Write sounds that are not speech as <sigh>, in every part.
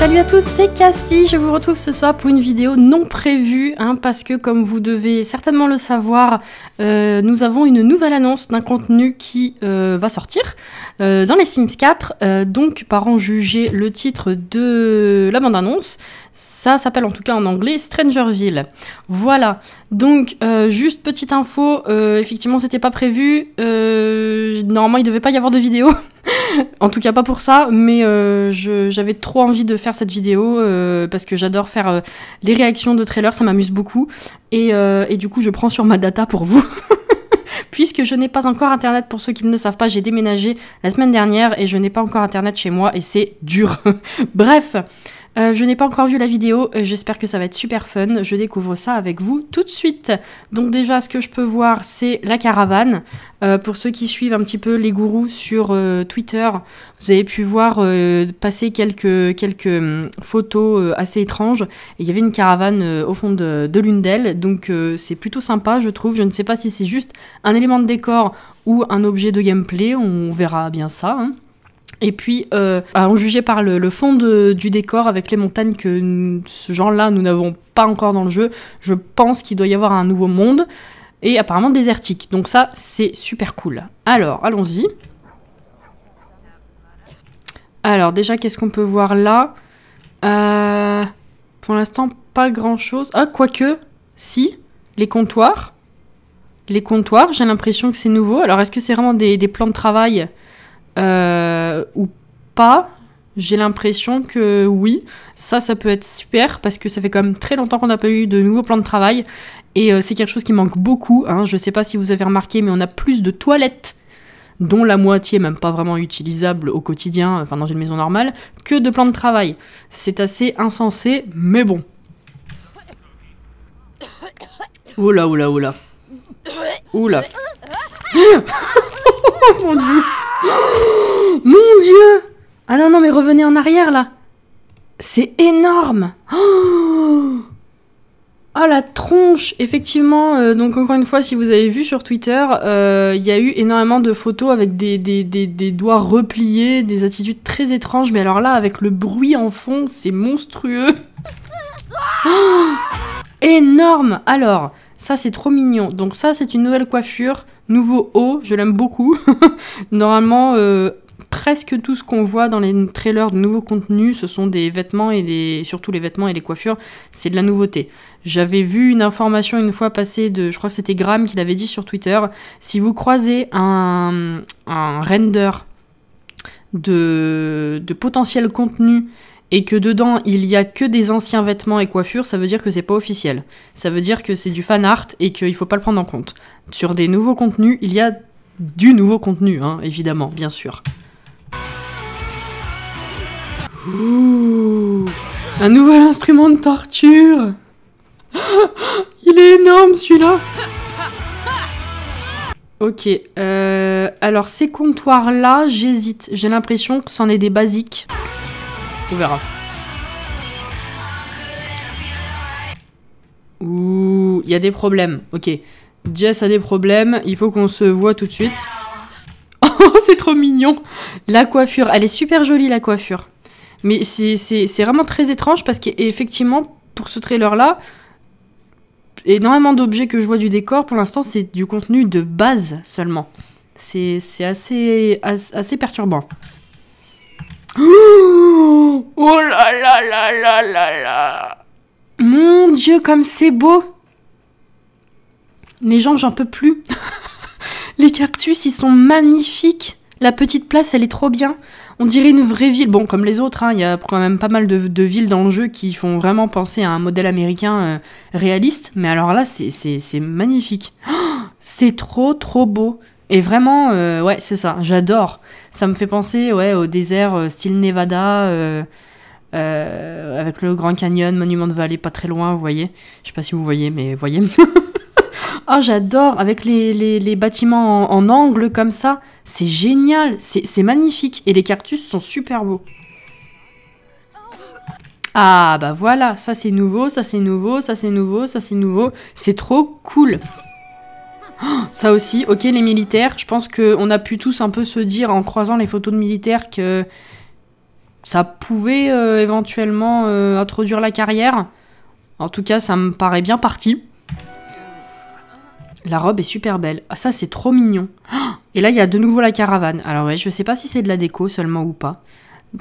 Salut à tous, c'est Cassie. Je vous retrouve ce soir pour une vidéo non prévue, hein, parce que comme vous devez certainement le savoir, euh, nous avons une nouvelle annonce d'un contenu qui euh, va sortir euh, dans les Sims 4. donc, par en juger le titre de la bande-annonce, ça s'appelle en tout cas en anglais Strangerville. Voilà. Donc, juste petite info, effectivement, c'était pas prévu. normalement, il devait pas y avoir de vidéo. <laughs> en tout cas pas pour ça, mais euh, j'avais trop envie de faire cette vidéo euh, parce que j'adore faire euh, les réactions de trailers, ça m'amuse beaucoup. Et, et du coup je prends sur ma data pour vous. <laughs> puisque je n'ai pas encore internet. Pour ceux qui ne le savent pas, j'ai déménagé la semaine dernière et je n'ai pas encore internet chez moi et c'est dur. <laughs> Bref, euh, je n'ai pas encore vu la vidéo, euh, j'espère que ça va être super fun. Je découvre ça avec vous tout de suite. Donc déjà, ce que je peux voir, c'est la caravane. Euh, pour ceux qui suivent un petit peu les gourous sur Twitter, vous avez pu voir passer quelques, quelques hum, photos assez étranges. il y avait une caravane au fond de, l'une d'elles, donc c'est plutôt sympa, je trouve. Je ne sais pas si c'est juste un élément de décor ou un objet de gameplay, on verra bien ça. Hein. Et puis, on euh, à en juger par le, fond du décor avec les montagnes que ce genre-là, nous n'avons pas encore dans le jeu, je pense qu'il doit y avoir un nouveau monde, et apparemment désertique. Donc ça, c'est super cool. Alors, allons-y. Alors, déjà, qu'est-ce qu'on peut voir là euh, Pour l'instant, pas grand-chose. Ah, quoique, si, les comptoirs. Les comptoirs, j'ai l'impression que c'est nouveau. Alors, est-ce que c'est vraiment des, plans de travail euh, euh, ou pas, j'ai l'impression que oui, ça, ça peut être super parce que ça fait quand même très longtemps qu'on n'a pas eu de nouveaux plans de travail et euh, c'est quelque chose qui manque beaucoup. Hein. Je sais pas si vous avez remarqué, mais on a plus de toilettes dont la moitié même pas vraiment utilisable au quotidien, enfin dans une maison normale, que de plans de travail. C'est assez insensé, mais bon. Oula, oula, oula. Oula. <laughs> oh mon dieu. Mon Dieu Ah non, non, mais revenez en arrière, là C'est énorme oh, oh la tronche Effectivement, euh, donc encore une fois, si vous avez vu sur Twitter, euh, il y a eu énormément de photos avec des, des, doigts repliés, des attitudes très étranges, mais alors là, avec le bruit en fond, c'est monstrueux <gasps> Énorme Alors, ça, c'est trop mignon. Donc ça, c'est une nouvelle coiffure, nouveau haut, je l'aime beaucoup. <laughs> Normalement, euh, presque tout ce qu'on voit dans les trailers de nouveaux contenus, ce sont des vêtements et des, surtout les vêtements et les coiffures, c'est de la nouveauté. J'avais vu une information une fois passée de, je crois que c'était Graham qui l'avait dit sur Twitter, si vous croisez un, render de, potentiel contenu et que dedans il n'y a que des anciens vêtements et coiffures, ça veut dire que c'est pas officiel. Ça veut dire que c'est du fan art et qu'il faut pas le prendre en compte. Sur des nouveaux contenus, il y a du nouveau contenu, hein, évidemment, bien sûr. Ouh, un nouvel instrument de torture <gasps> Il est énorme celui-là Ok, euh, alors ces comptoirs-là, j'hésite. J'ai l'impression que c'en est des basiques. On verra. Ouh, il y a des problèmes. Ok, Jess a des problèmes, il faut qu'on se voit tout de suite. <laughs> Oh, c'est trop mignon La coiffure, elle est super jolie la coiffure. Mais c'est vraiment très étrange parce qu'effectivement, pour ce trailer-là, énormément d'objets que je vois du décor, pour l'instant, c'est du contenu de base seulement. C'est assez, assez perturbant. Oh, oh là là là là là là Mon Dieu, comme c'est beau Les gens, j'en peux plus. <laughs> Les cactus, ils sont magnifiques. La petite place, elle est trop bien. On dirait une vraie ville, bon, comme les autres, hein, il y a quand même pas mal de, villes dans le jeu qui font vraiment penser à un modèle américain euh, réaliste, mais alors là, c'est magnifique. Oh, c'est trop, trop beau. Et vraiment, euh, ouais, c'est ça, j'adore. Ça me fait penser, ouais, au désert euh, style Nevada, avec le Grand Canyon, Monument de Vallée, pas très loin, vous voyez. Je sais pas si vous voyez, mais voyez. <laughs> Oh, j'adore, avec les, bâtiments en, angle comme ça. C'est génial, c'est magnifique. Et les cactus sont super beaux. Ah bah voilà, ça c'est nouveau, ça c'est nouveau, ça c'est nouveau, ça c'est nouveau. C'est trop cool. Oh, ça aussi, ok les militaires, je pense qu'on a pu tous un peu se dire en croisant les photos de militaires que ça pouvait euh, éventuellement euh, introduire la carrière. En tout cas, ça me paraît bien parti. La robe est super belle. Ah, ça, c'est trop mignon. <gasps> Et là, il y a de nouveau la caravane. Alors, ouais, je sais pas si c'est de la déco seulement ou pas.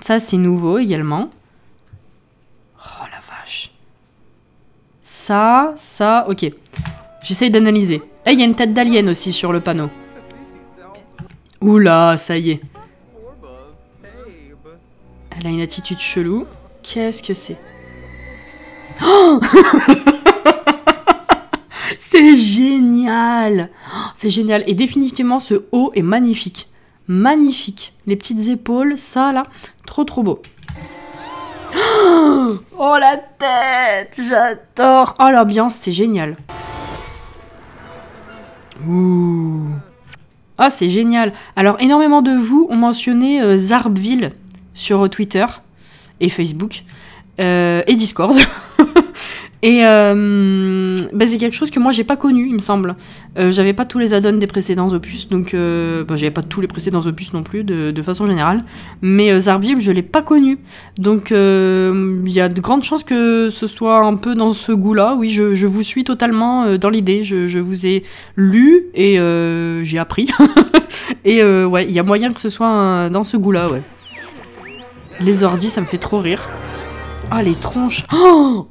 Ça, c'est nouveau également. Oh la vache. Ça, ça, ok. J'essaye d'analyser. Eh, il y a une tête d'alien aussi sur le panneau. Oula, ça y est. Elle a une attitude chelou. Qu'est-ce que c'est <gasps> C'est génial Oh, c'est génial. Et définitivement, ce haut est magnifique. Magnifique. Les petites épaules, ça là, trop trop beau. <gasps> Oh la tête J'adore Oh l'ambiance, c'est génial. Ah oh, c'est génial Alors énormément de vous ont mentionné euh, Zarbville sur euh, Twitter et Facebook euh, et Discord. <laughs> Et euh, bah, c'est quelque chose que moi j'ai pas connu, il me semble. Euh, j'avais pas tous les add-ons des précédents opus, donc euh, bah, j'avais pas tous les précédents opus non plus, de, façon générale. Mais Zarvib, je l'ai pas connu. Donc il y a de grandes chances que ce soit un peu dans ce goût-là. Oui, je, vous suis totalement dans l'idée. Je, vous ai lu et j'ai appris. <laughs> et ouais, il y a moyen que ce soit dans ce goût-là, ouais. Les ordi, ça me fait trop rire. Ah, les tronches. <gasps>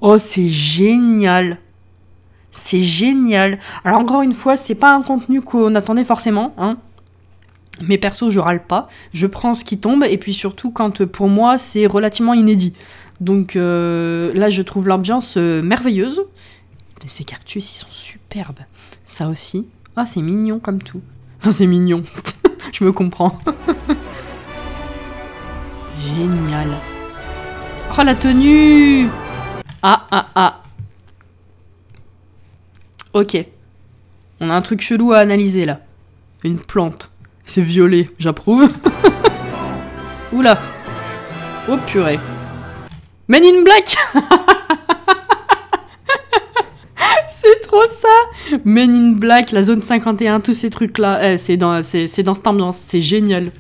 Oh, c'est génial. C'est génial. Alors encore une fois, c'est pas un contenu qu'on attendait forcément, hein. Mais perso, je râle pas. Je prends ce qui tombe et puis surtout quand euh, pour moi c'est relativement inédit. Donc euh, là, je trouve l'ambiance euh, merveilleuse. ces cactus, ils sont superbes. Ça aussi. Ah, c'est mignon comme tout. Enfin, c'est mignon. <laughs> je me comprends. <laughs> Oh, la tenue Ah, ah, ah. Ok. On a un truc chelou à analyser, là. Une plante. C'est violet, j'approuve. <laughs> Oula. Oh, purée. Men in Black <laughs> C'est trop ça Men in Black, la zone 51, tous ces trucs-là. Eh, c'est dans, dans cette ambiance. C'est génial.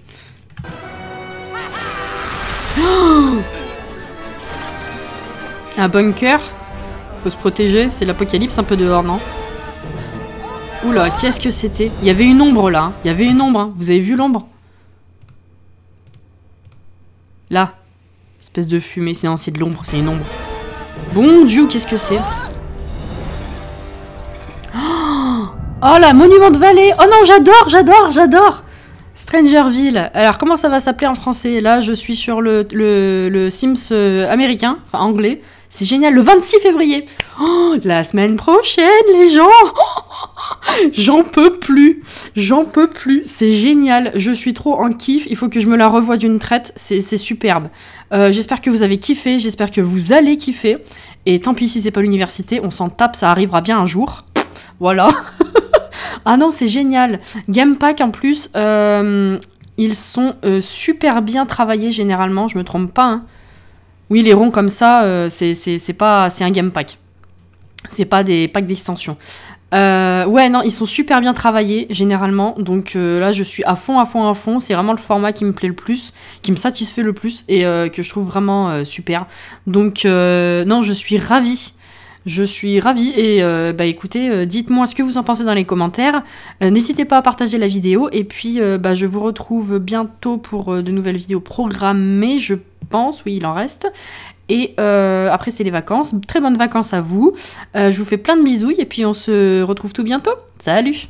Un bunker Faut se protéger, c'est l'apocalypse un peu dehors, non Oula, qu'est-ce que c'était Il y avait une ombre là, il y avait une ombre, hein. vous avez vu l'ombre Là, espèce de fumée, c'est c'est de l'ombre, c'est une ombre. Bon Dieu, qu'est-ce que c'est oh, oh la monument de vallée Oh non, j'adore, j'adore, j'adore Strangerville. Alors, comment ça va s'appeler en français Là, je suis sur le Sims euh, américain, enfin anglais. C'est génial, le 26 février. Oh, la semaine prochaine, les gens. <laughs> J'en peux plus. J'en peux plus. C'est génial. Je suis trop en kiff. Il faut que je me la revoie d'une traite. C'est superbe. Euh, j'espère que vous avez kiffé. J'espère que vous allez kiffer. Et tant pis si c'est pas l'université. On s'en tape. Ça arrivera bien un jour. Voilà. <laughs> ah non, c'est génial. Game Pack en plus. Euh, ils sont euh, super bien travaillés généralement. Je me trompe pas. Hein. Oui, les ronds comme ça, euh, c'est pas c'est un game pack. C'est pas des packs d'extension. Euh, ouais, non, ils sont super bien travaillés généralement. Donc euh, là, je suis à fond, à fond, à fond. C'est vraiment le format qui me plaît le plus, qui me satisfait le plus et que je trouve vraiment super. Donc non, je suis ravie je suis ravie et euh, bah écoutez, euh, dites-moi ce que vous en pensez dans les commentaires. Euh, n'hésitez pas à partager la vidéo et puis bah, je vous retrouve bientôt pour de nouvelles vidéos programmées, je pense, oui il en reste. Et après c'est les vacances, très bonnes vacances à vous. je vous fais plein de bisous et puis on se retrouve tout bientôt. Salut